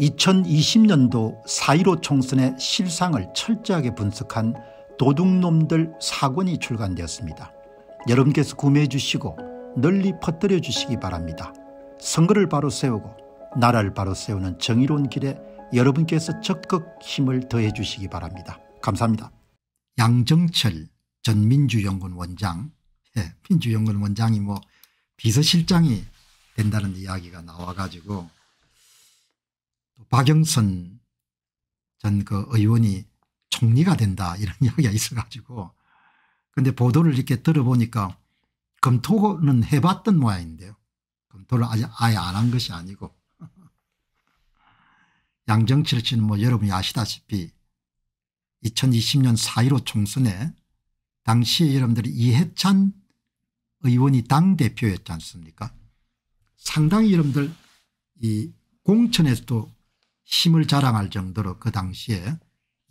2020년도 4.15 총선의 실상을 철저하게 분석한 도둑놈들 사권이 출간되었습니다. 여러분께서 구매해 주시고 널리 퍼뜨려 주시기 바랍니다. 선거를 바로 세우고 나라를 바로 세우는 정의로운 길에 여러분께서 적극 힘을 더해 주시기 바랍니다. 감사합니다. 양정철 전 민주연구원 원장 예, 민주연구원 원장이 뭐 비서실장이 된다는 이야기가 나와가지고 박영선 전 그 의원이 총리가 된다 이런 이야기가 있어 가지고 근데 보도를 이렇게 들어보니까 검토는 해봤던 모양인데요. 검토를 아직 아예 안 한 것이 아니고 양정철 씨는 뭐 여러분이 아시다시피 2020년 4.15 총선에 당시에 여러분들이 이해찬 의원이 당대표였지 않습니까 상당히 여러분들 이 공천에서도 힘을 자랑할 정도로 그 당시에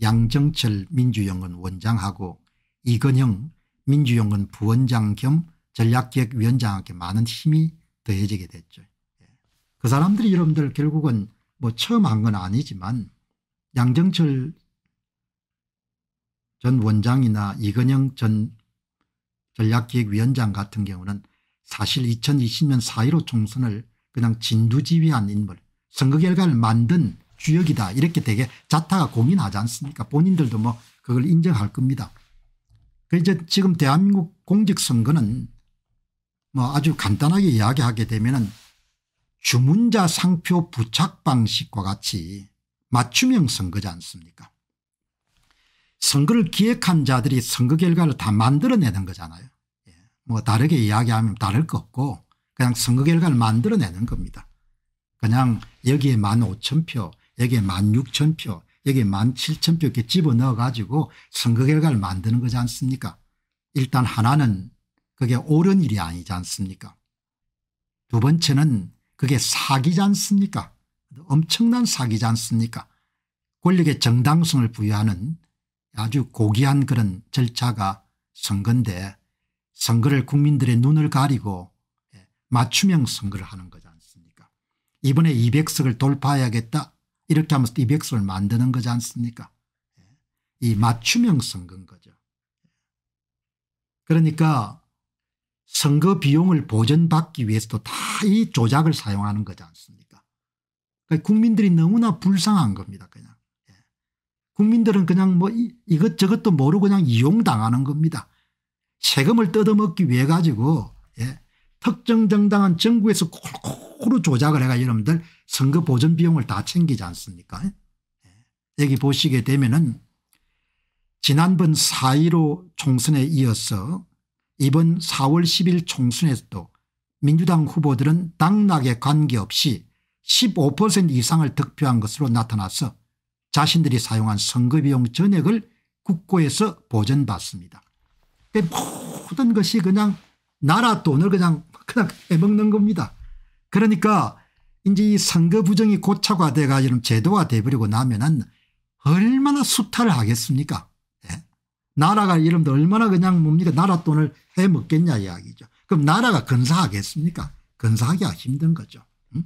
양정철 민주연구원 원장하고 이건영 민주연구원 부원장 겸 전략기획위원장에게 많은 힘이 더해지게 됐죠. 예. 그 사람들이 여러분들 결국은 뭐 처음 한 건 아니지만 양정철 전 원장이나 이건영 전 전략기획위원장 같은 경우는 사실 2020년 4.15 총선을 그냥 진두지휘한 인물 선거 결과를 만든 주역이다 이렇게 되게 자타가 고민하지 않습니까 본인들도 뭐 그걸 인정할 겁니다. 그래서 지금 대한민국 공직선거는 뭐 아주 간단하게 이야기하게 되면은 주문자 상표 부착 방식과 같이 맞춤형 선거지 않습니까 선거를 기획한 자들이 선거 결과를 다 만들어내는 거잖아요. 예. 뭐 다르게 이야기하면 다를 거 없고 그냥 선거 결과를 만들어내는 겁니다. 그냥 여기에 만 오천 표 여기에 16,000표 여기에 17,000표 이렇게 집어넣어 가지고 선거 결과를 만드는 거지 않습니까 일단 하나는 그게 옳은 일이 아니지 않습니까 두 번째는 그게 사기지 않습니까 엄청난 사기지 않습니까 권력의 정당성을 부여하는 아주 고귀한 그런 절차가 선거인데 선거를 국민들의 눈을 가리고 예, 맞춤형 선거를 하는 거지 않습니까 이번에 200석을 돌파해야겠다 이렇게 하면서 이백수를 만드는 거지 않습니까 이 맞춤형 선거인 거죠. 그러니까 선거 비용을 보전받기 위해서도 다 이 조작을 사용하는 거지 않습니까 그러니까 국민들이 너무나 불쌍한 겁니다 그냥. 예. 국민들은 그냥 뭐 이것저것도 모르고 그냥 이용당하는 겁니다. 세금을 뜯어먹기 위해 가지고 예. 특정 정당한 정부에서 골고루 조작을 해가 여러분들 선거 보전 비용을 다 챙기지 않습니까 예? 예. 여기 보시게 되면은 지난번 4.15 총선에 이어서 이번 4월 10일 총선에서도 민주당 후보들은 당락에 관계없이 15% 이상을 득표한 것으로 나타나서 자신들이 사용한 선거비용 전액을 국고에서 보전받습니다. 모든 것이 그냥 나라 돈을 그냥 그냥 해먹는 겁니다. 그러니까 이제 이 선거 부정이 고착화돼 가지고 제도화 돼버리고 나면은 얼마나 수탈을 하겠습니까 예? 나라가 이름도 얼마나 그냥 뭡니까 나라 돈을 해먹겠냐 이야기죠 그럼 나라가 건사하겠습니까 건사하기가 힘든 거죠 음?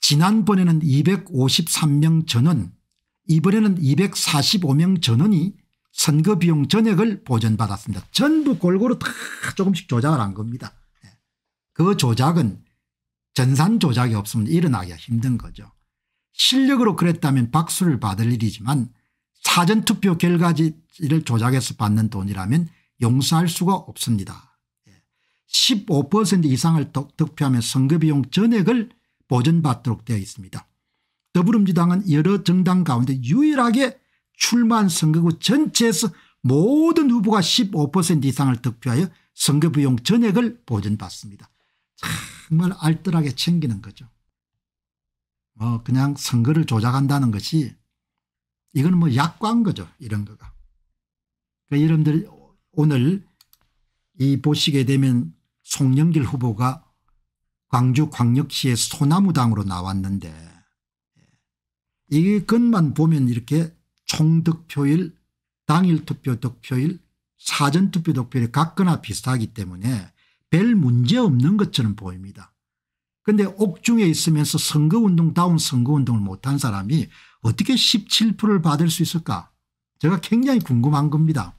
지난번에는 253명 전원 이번에는 245명 전원이 선거 비용 전액을 보전받았습니다 전부 골고루 다 조금씩 조작을 한 겁니다 예? 그 조작은 전산 조작이 없으면 일어나기가 힘든 거죠. 실력으로 그랬다면 박수를 받을 일이지만 사전투표 결과지를 조작해서 받는 돈이라면 용서할 수가 없습니다. 15% 예. 이상을 득표하면 선거비용 전액을 보전받도록 되어 있습니다. 더불어민주당은 여러 정당 가운데 유일하게 출마한 선거구 전체에서 모든 후보가 15% 이상을 득표하여 선거비용 전액을 보전받습니다. 정말 알뜰하게 챙기는 거죠. 뭐 그냥 선거를 조작한다는 것이 이건 뭐 약관 거죠 이런 거가. 그러니까 여러분들 오늘 이 보시게 되면 송영길 후보가 광주 광역시의 소나무당으로 나왔는데 예, 이것만 보면 이렇게 총득표일 당일 투표 득표일 사전투표 득표일이 각거나 비슷하기 때문에 별 문제없는 것처럼 보입니다. 그런데 옥중에 있으면서 선거운동다운 선거운동을 못한 사람이 어떻게 17%를 받을 수 있을까 제가 굉장히 궁금한 겁니다.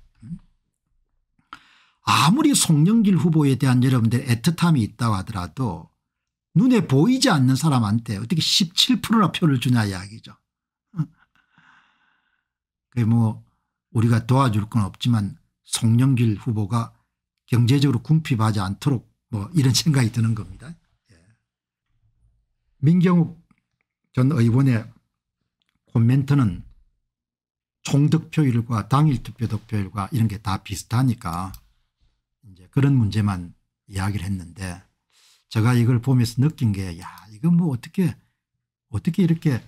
아무리 송영길 후보에 대한 여러분들 애틋함이 있다고 하더라도 눈에 보이지 않는 사람한테 어떻게 17%나 표를 주냐 이야기죠. 그뭐 게 우리가 도와줄 건 없지만 송영길 후보가 경제적으로 궁핍하지 않도록 뭐 이런 생각이 드는 겁니다. 예. 민경욱 전 의원의 코멘트는 총득표율과 당일 투표 득표율과 이런 게 다 비슷하니까 이제 그런 문제만 이야기를 했는데 제가 이걸 보면서 느낀 게야 이거 뭐 어떻게 어떻게 이렇게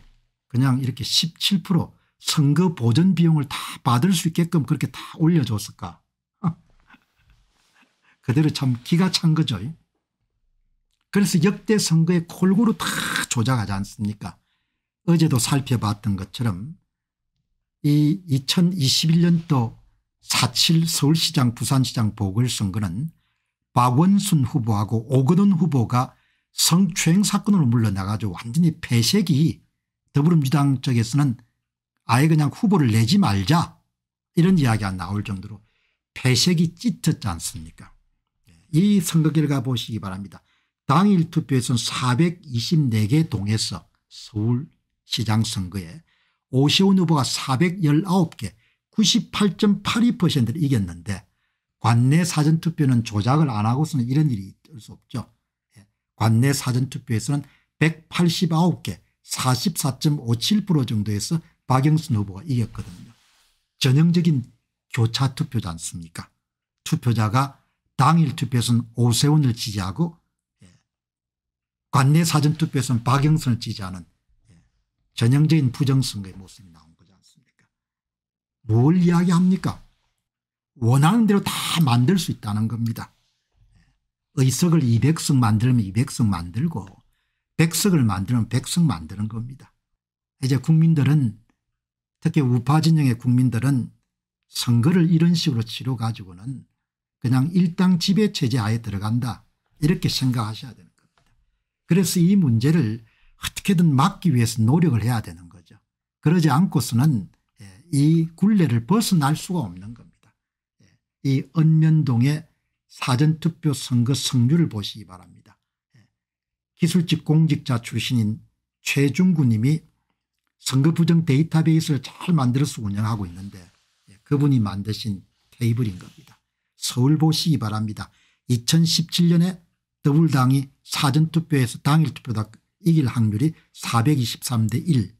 그냥 이렇게 17% 선거 보전 비용을 다 받을 수 있게끔 그렇게 다 올려줬을까 그대로 참 기가 찬 거죠. 그래서 역대 선거에 골고루 다 조작하지 않습니까 어제도 살펴봤던 것처럼 이 2021년도 4.7 서울시장 부산시장 보궐선거는 박원순 후보하고 오거돈 후보가 성추행 사건으로 물러나가지고 완전히 폐색이 더불어민주당 쪽에서는 아예 그냥 후보를 내지 말자 이런 이야기가 나올 정도로 폐색이 짙었지 않습니까 이 선거기를 가보시기 바랍니다. 당일 투표에서는 424개 동에서 서울시장 선거에 오세훈 후보가 419개 98.82%를 이겼는데 관내 사전투표는 조작을 안 하고서는 이런 일이 있을 수 없죠. 예, 관내 사전투표에서는 189개 44.57% 정도에서 박영순 후보가 이겼거든요. 전형적인 교차투표지 않습니까 투표자가 당일 투표에서는 오세훈을 지지하고 예, 관내 사전투표에서는 박영선을 지지하는 예, 전형적인 부정선거의 모습이 나온 거지 않습니까 뭘 이야기합니까 원하는 대로 다 만들 수 있다는 겁니다 예, 의석을 200석 만들면 200석 만들고 100석을 만들면 100석 만드는 겁니다 이제 국민들은 특히 우파 진영의 국민들은 선거를 이런 식으로 치러 가지고는 그냥 일당 지배체제 아에 들어간다 이렇게 생각하셔야 되는 겁니다. 그래서 이 문제를 어떻게든 막기 위해서 노력을 해야 되는 거죠. 그러지 않고서는 예, 이 굴레를 벗어날 수가 없는 겁니다. 예, 이 언면동의 사전투표 선거 승률을 보시기 바랍니다. 예, 기술직 공직자 출신인 최중구 님이 선거 부정 데이터베이스를 잘 만들어서 운영하고 있는데 그분이 만드신 테이블인 겁니다. 서울 보시기 바랍니다. 2017년에 더블당이 사전투표에서 당일투표다 이길 확률이 423대 1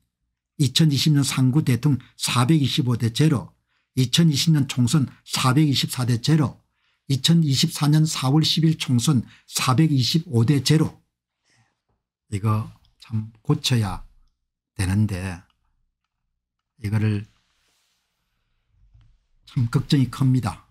2020년 상구 대통 425대 0 2020년 총선 424대 0 2024년 4월 10일 총선 425대 0 이거 참 고쳐야 되는데 이거를 참 걱정이 큽니다.